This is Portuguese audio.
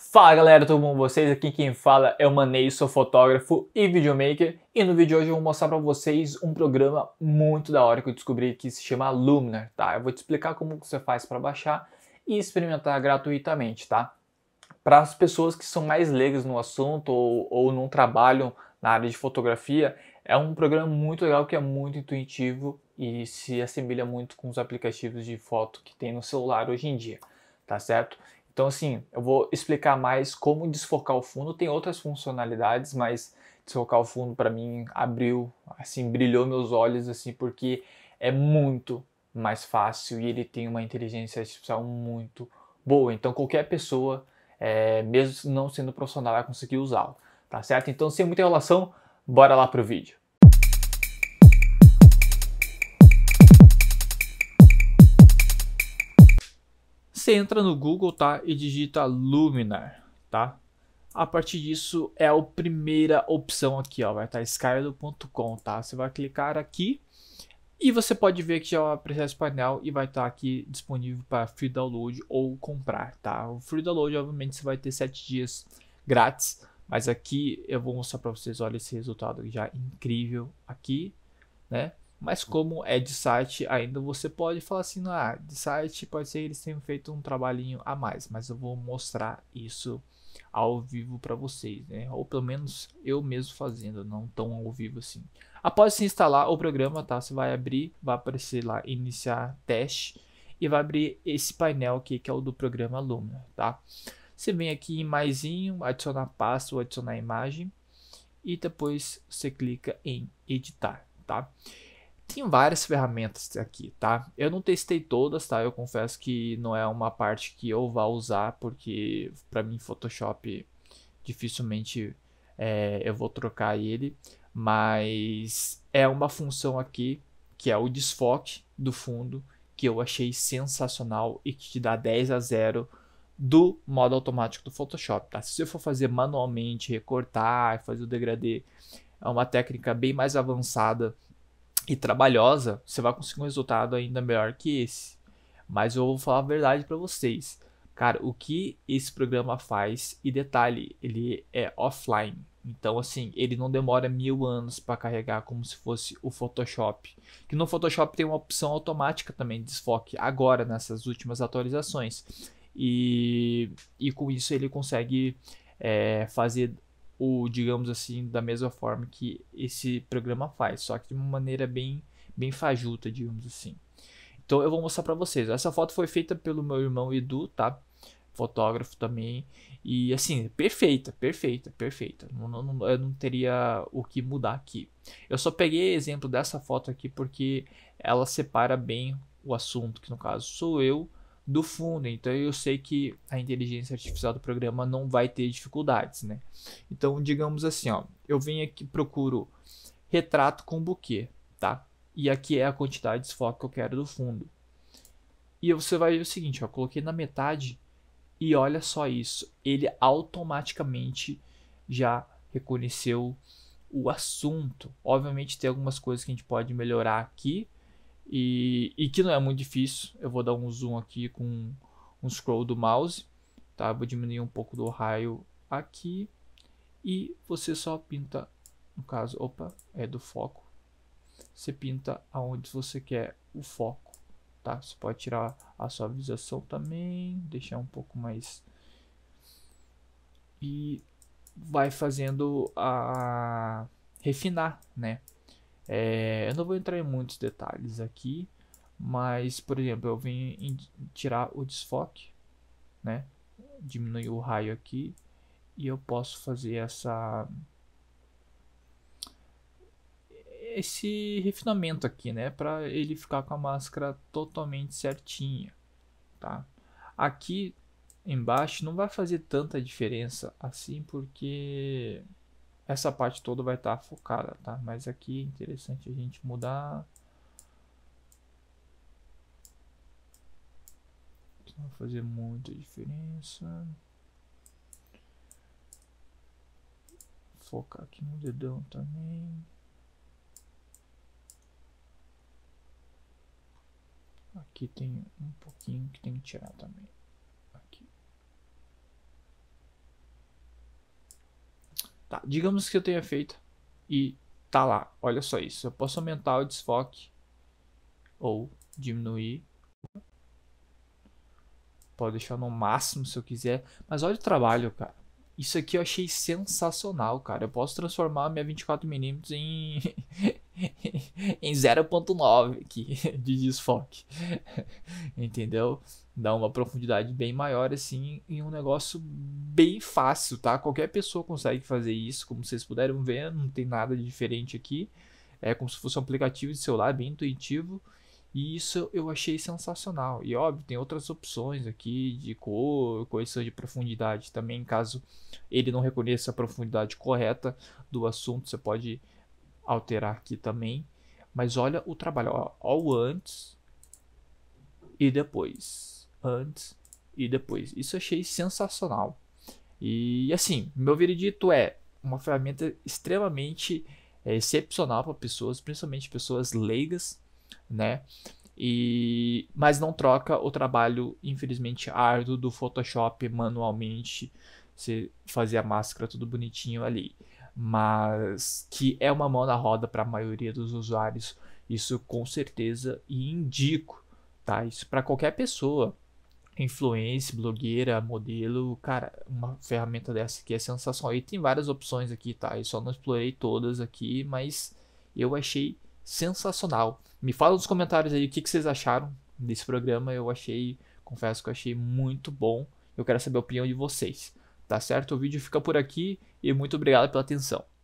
Fala galera, tudo bom com vocês? Aqui quem fala é o Manei, sou fotógrafo e videomaker e no vídeo de hoje eu vou mostrar para vocês um programa muito da hora que eu descobri que se chama Luminar, tá? Eu vou te explicar como você faz para baixar e experimentar gratuitamente, tá? Para as pessoas que são mais leigas no assunto ou, ou não trabalham na área de fotografia, é um programa muito legal que é muito intuitivo e se assemelha muito com os aplicativos de foto que tem no celular hoje em dia, tá certo? Então, assim, eu vou explicar mais como desfocar o fundo. Tem outras funcionalidades, mas desfocar o fundo para mim abriu, assim, brilhou meus olhos, assim, porque é muito mais fácil e ele tem uma inteligência artificial muito boa. Então, qualquer pessoa, é, mesmo não sendo profissional, vai conseguir usá-lo, tá certo? Então, sem muita enrolação, bora lá pro vídeo. Você entra no Google, tá? E digita Luminar, tá? A partir disso é a primeira opção aqui, ó, vai estar tá skylo.com, tá? Você vai clicar aqui e você pode ver que já aparece esse painel e vai estar tá aqui disponível para free download ou comprar, tá? O free download, obviamente, você vai ter 7 dias grátis, mas aqui eu vou mostrar para vocês, olha esse resultado já incrível aqui, né? Mas como é de site, ainda você pode falar assim, ah, de site pode ser que eles tenham feito um trabalhinho a mais, mas eu vou mostrar isso ao vivo para vocês, né? Ou pelo menos eu mesmo fazendo, não tão ao vivo assim. Após se instalar o programa, tá? Você vai abrir, vai aparecer lá iniciar teste e vai abrir esse painel aqui que é o do programa Lumina, tá? Você vem aqui em maisinho, adicionar pasta ou adicionar imagem e depois você clica em editar, tá? Tem várias ferramentas aqui, tá? Eu não testei todas, tá? Eu confesso que não é uma parte que eu vá usar, porque para mim Photoshop dificilmente é, eu vou trocar ele, mas é uma função aqui que é o desfoque do fundo que eu achei sensacional e que te dá 10 a 0 do modo automático do Photoshop, tá? Se você for fazer manualmente, recortar, fazer o degradê, é uma técnica bem mais avançada e trabalhosa, você vai conseguir um resultado ainda melhor que esse. Mas eu vou falar a verdade para vocês. Cara, o que esse programa faz, e detalhe, ele é offline. Então, assim, ele não demora mil anos para carregar como se fosse o Photoshop. Que no Photoshop tem uma opção automática também de desfoque agora, nessas últimas atualizações. E, e com isso ele consegue é, fazer ou digamos assim, da mesma forma que esse programa faz, só que de uma maneira bem, bem fajuta, digamos assim. Então eu vou mostrar para vocês. Essa foto foi feita pelo meu irmão Edu, tá? Fotógrafo também. E assim, perfeita, perfeita, perfeita. Não, não, eu não teria o que mudar aqui. Eu só peguei exemplo dessa foto aqui porque ela separa bem o assunto, que no caso sou eu do fundo. Então eu sei que a inteligência artificial do programa não vai ter dificuldades, né? Então, digamos assim, ó, eu venho aqui procuro retrato com buquê, tá? E aqui é a quantidade de foco que eu quero do fundo. E você vai ver o seguinte, ó, coloquei na metade e olha só isso, ele automaticamente já reconheceu o assunto. Obviamente tem algumas coisas que a gente pode melhorar aqui, e, e que não é muito difícil. Eu vou dar um zoom aqui com um scroll do mouse, tá? Vou diminuir um pouco do raio aqui e você só pinta, no caso, opa, é do foco. Você pinta aonde você quer o foco, tá? Você pode tirar a suavização também, deixar um pouco mais e vai fazendo a refinar, né? É, eu não vou entrar em muitos detalhes aqui, mas, por exemplo, eu vim tirar o desfoque, né? Diminuir o raio aqui e eu posso fazer essa esse refinamento aqui, né, para ele ficar com a máscara totalmente certinha, tá? Aqui embaixo não vai fazer tanta diferença assim porque essa parte toda vai estar tá focada, tá? Mas aqui é interessante a gente mudar. não vai fazer muita diferença. Focar aqui no dedão também. Aqui tem um pouquinho que tem que tirar também. Tá, digamos que eu tenha feito e tá lá, olha só isso. Eu posso aumentar o desfoque ou diminuir. Pode deixar no máximo se eu quiser. Mas olha o trabalho, cara. Isso aqui eu achei sensacional, cara. Eu posso transformar minha 24mm em, em 0.9 aqui de desfoque. Entendeu? Dá uma profundidade bem maior assim em um negócio bem fácil, tá? Qualquer pessoa consegue fazer isso, como vocês puderam ver, não tem nada de diferente aqui. É como se fosse um aplicativo de celular bem intuitivo. E isso eu achei sensacional. E óbvio, tem outras opções aqui de cor, coisas de profundidade também. Caso ele não reconheça a profundidade correta do assunto, você pode alterar aqui também. Mas olha o trabalho, ó, o antes e depois. Antes e depois. Isso eu achei sensacional. E assim, meu veredito é uma ferramenta extremamente é, excepcional para pessoas, principalmente pessoas leigas, né? E, mas não troca o trabalho, infelizmente, árduo do Photoshop manualmente, você fazer a máscara tudo bonitinho ali mas que é uma mão na roda para a maioria dos usuários. Isso com certeza e indico, tá? Isso para qualquer pessoa, influência, blogueira, modelo, cara, uma ferramenta dessa aqui é sensacional. E tem várias opções aqui, tá? Eu só não explorei todas aqui, mas eu achei sensacional. Me fala nos comentários aí o que, que vocês acharam desse programa. Eu achei, confesso que eu achei muito bom. Eu quero saber a opinião de vocês, tá certo? O vídeo fica por aqui. E muito obrigado pela atenção.